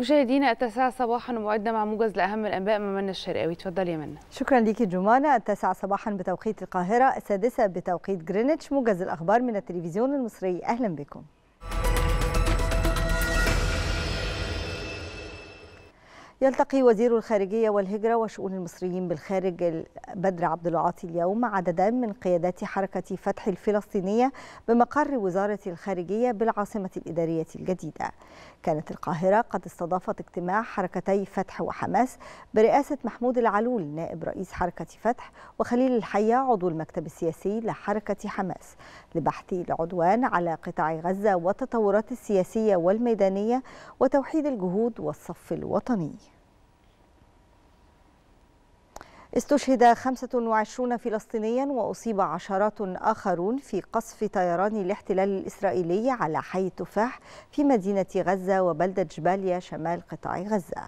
مشاهدينا التاسعة صباحا وموعدنا مع موجز لأهم الأنباء مع منى الشرقاوي اتفضل يا منى شكرا ليكي جمانة التاسعة صباحا بتوقيت القاهرة السادسة بتوقيت جرينتش موجز الأخبار من التلفزيون المصري أهلا بكم يلتقي وزير الخارجية والهجرة وشؤون المصريين بالخارج بدر عبد العاطي اليوم عددا من قيادات حركة فتح الفلسطينية بمقر وزارة الخارجية بالعاصمة الإدارية الجديدة كانت القاهرة قد استضافت اجتماع حركتي فتح وحماس برئاسة محمود العلول نائب رئيس حركة فتح وخليل الحية عضو المكتب السياسي لحركة حماس لبحث العدوان على قطاع غزة والتطورات السياسية والميدانية وتوحيد الجهود والصف الوطني استشهد 25 فلسطينيا وأصيب عشرات آخرون في قصف طيران الاحتلال الإسرائيلي على حي التفاح في مدينة غزة وبلدة جباليا شمال قطاع غزة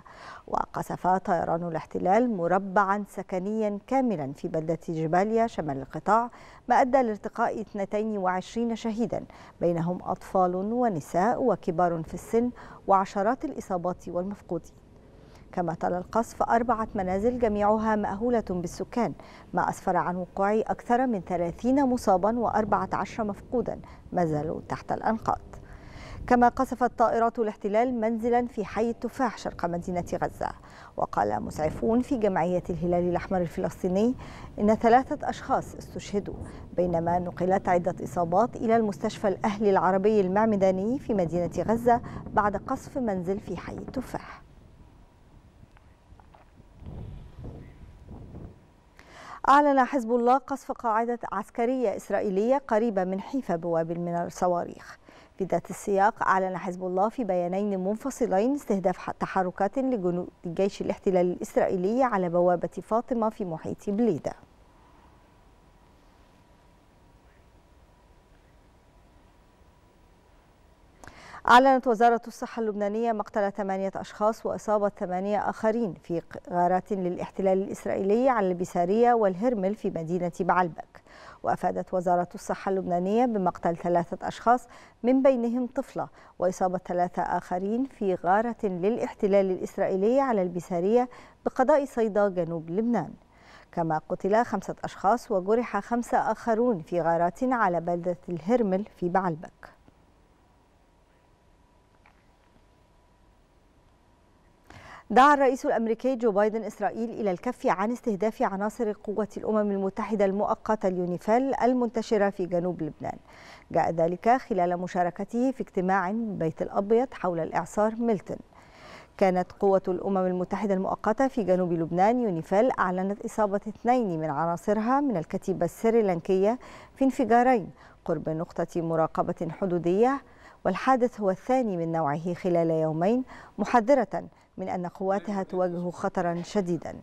وقصف طيران الاحتلال مربعا سكنيا كاملا في بلدة جباليا شمال القطاع ما أدى لارتقاء 22 شهيدا بينهم أطفال ونساء وكبار في السن وعشرات الإصابات والمفقودين كما طال القصف أربعة منازل جميعها مأهولة بالسكان ما أسفر عن وقوع أكثر من 30 مصابا و14 مفقودا ما زالوا تحت الأنقاض كما قصفت طائرات الاحتلال منزلا في حي التفاح شرق مدينة غزة وقال مسعفون في جمعية الهلال الأحمر الفلسطيني إن ثلاثة أشخاص استشهدوا بينما نقلت عدة إصابات إلى المستشفى الأهلي العربي المعمداني في مدينة غزة بعد قصف منزل في حي التفاح أعلن حزب الله قصف قاعدة عسكرية إسرائيلية قريبة من حيفا بوابل من الصواريخ في ذات السياق أعلن حزب الله في بيانين منفصلين استهداف تحركات لجنود جيش الاحتلال الإسرائيلي على بوابة فاطمة في محيط بليده أعلنت وزارة الصحة اللبنانية مقتل ثمانية أشخاص وإصابة ثمانية آخرين في غارات للاحتلال الإسرائيلي على البسارية والهرمل في مدينة بعلبك وأفادت وزارة الصحة اللبنانية بمقتل ثلاثة أشخاص من بينهم طفلة وإصابة ثلاثة آخرين في غارة للاحتلال الإسرائيلي على البسارية بقضاء صيدا جنوب لبنان كما قتل خمسة أشخاص وجرح خمسة آخرون في غارات على بلدة الهرمل في بعلبك دعا الرئيس الأمريكي جو بايدن إسرائيل إلى الكف عن استهداف عناصر قوة الأمم المتحدة المؤقتة اليونيفال المنتشرة في جنوب لبنان جاء ذلك خلال مشاركته في اجتماع بيت الأبيض حول الإعصار ميلتون كانت قوة الأمم المتحدة المؤقتة في جنوب لبنان يونيفال أعلنت إصابة اثنين من عناصرها من الكتيبة السريلانكية في انفجارين قرب نقطة مراقبة حدودية والحادث هو الثاني من نوعه خلال يومين محذرة من أن قواتها تواجه خطرا شديدا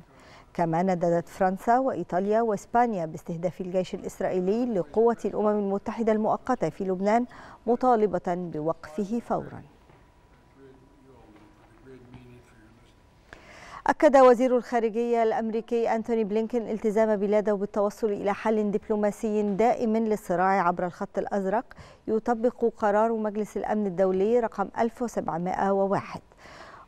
كما نددت فرنسا وإيطاليا وإسبانيا باستهداف الجيش الإسرائيلي لقوة الأمم المتحدة المؤقتة في لبنان مطالبة بوقفه فوراً أكد وزير الخارجية الأمريكي أنتوني بلينكن التزام بلاده بالتوصل إلى حل دبلوماسي دائم للصراع عبر الخط الأزرق يطبق قرار مجلس الأمن الدولي رقم 1701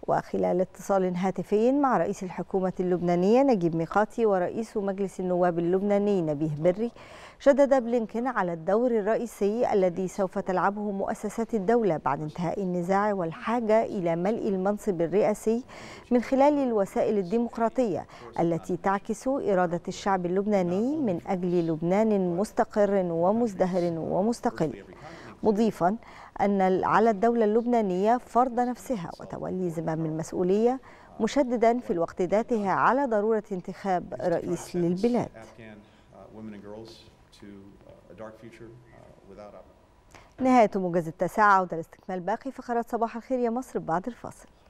وخلال اتصال هاتفي مع رئيس الحكومة اللبنانية نجيب ميقاتي ورئيس مجلس النواب اللبناني نبيه بري شدد بلينكن على الدور الرئيسي الذي سوف تلعبه مؤسسات الدولة بعد انتهاء النزاع والحاجة إلى ملء المنصب الرئاسي من خلال الوسائل الديمقراطية التي تعكس إرادة الشعب اللبناني من أجل لبنان مستقر ومزدهر ومستقل مضيفا أن على الدولة اللبنانية فرض نفسها وتولي زمام المسؤولية مشددا في الوقت ذاته على ضرورة انتخاب رئيس للبلاد نهاية موجز التاسعة وده لاستكمال باقي فقرات صباح الخير يا مصر بعد الفاصل